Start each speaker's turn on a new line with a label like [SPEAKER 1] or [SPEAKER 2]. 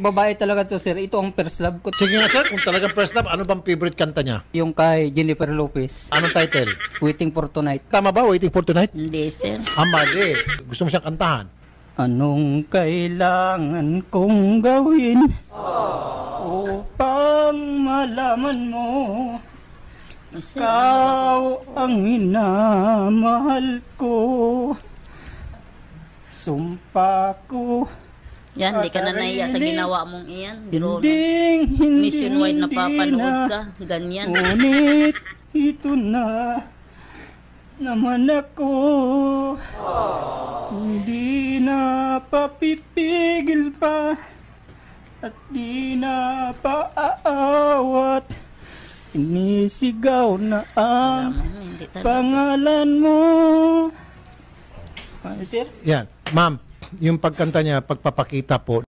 [SPEAKER 1] Babae talaga to sir. Ito ang first love ko. Sige nga sir, kung talaga first love, ano bang favorite kanta niya? Yung kay Jennifer Lopez. Anong title? Waiting for tonight. Tama ba, Waiting for Tonight? Hindi, sir. Ah, mali. Gusto mo siyang kantahan?
[SPEAKER 2] Anong kailangan kong gawin
[SPEAKER 3] upang
[SPEAKER 2] malaman mo
[SPEAKER 3] ikaw ang inamahal ko. Sumpa ko yan, hindi ka na nahiya sa ginawa mong
[SPEAKER 4] iyan. Biro
[SPEAKER 3] Hinding, hindi, Nationwide na papanood ka.
[SPEAKER 4] Ganyan. Ngunit
[SPEAKER 3] ito na naman ako. Hindi na papipigil pa at di na paaawat. Inisigaw na ang Madama, pangalan mo. Ay, sir?
[SPEAKER 1] Yan, ma'am yung pagkanta niya, pagpapakita po